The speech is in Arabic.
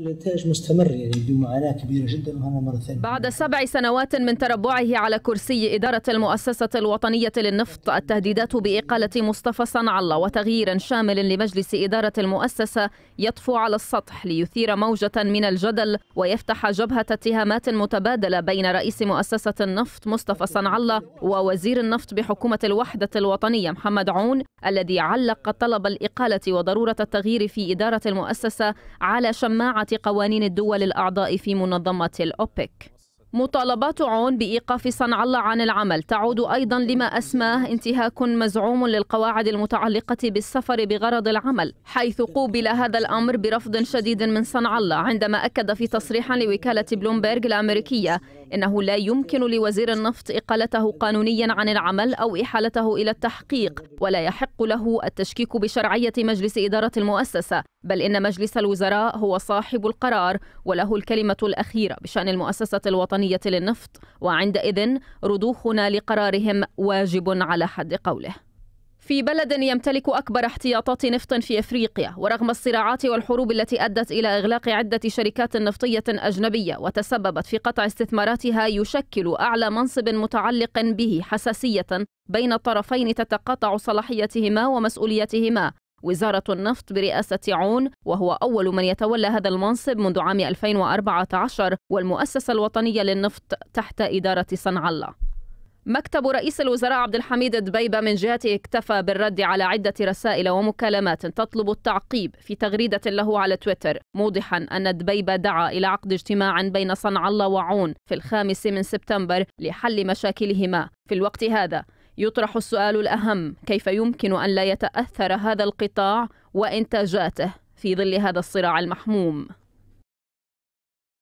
الانتاج مستمر يعني بمعاناة كبيره جدا وهنا مره ثانيه بعد سبع سنوات من تربعه على كرسي اداره المؤسسه الوطنيه للنفط التهديدات باقاله مصطفى صنعله وتغيير شامل لمجلس اداره المؤسسه يطفو على السطح ليثير موجه من الجدل ويفتح جبهه اتهامات متبادله بين رئيس مؤسسه النفط مصطفى صنعله ووزير النفط بحكومه الوحده الوطنيه محمد عون الذي علق طلب الاقاله وضروره التغيير في اداره المؤسسه على شماعه قوانين الدول الأعضاء في منظمة الأوبك مطالبات عون بإيقاف صنع الله عن العمل تعود أيضا لما أسماه انتهاك مزعوم للقواعد المتعلقة بالسفر بغرض العمل حيث قوبل هذا الأمر برفض شديد من صنع الله عندما أكد في تصريح لوكالة بلومبرغ الأمريكية إنه لا يمكن لوزير النفط إقالته قانونيا عن العمل أو إحالته إلى التحقيق ولا يحق له التشكيك بشرعية مجلس إدارة المؤسسة بل إن مجلس الوزراء هو صاحب القرار وله الكلمة الأخيرة بشأن المؤسسة الوطنية للنفط وعندئذ رضوخنا لقرارهم واجب على حد قوله في بلد يمتلك أكبر احتياطات نفط في أفريقيا ورغم الصراعات والحروب التي أدت إلى إغلاق عدة شركات نفطية أجنبية وتسببت في قطع استثماراتها يشكل أعلى منصب متعلق به حساسية بين الطرفين تتقاطع صلاحيتهما ومسؤوليتهما وزارة النفط برئاسة عون وهو أول من يتولى هذا المنصب منذ عام 2014 والمؤسسة الوطنية للنفط تحت إدارة صنع الله مكتب رئيس الوزراء عبد الحميد دبيبة من جهته اكتفى بالرد على عدة رسائل ومكالمات تطلب التعقيب في تغريدة له على تويتر موضحا أن دبيبة دعا إلى عقد اجتماع بين صنع الله وعون في الخامس من سبتمبر لحل مشاكلهما في الوقت هذا يطرح السؤال الأهم كيف يمكن أن لا يتأثر هذا القطاع وإنتاجاته في ظل هذا الصراع المحموم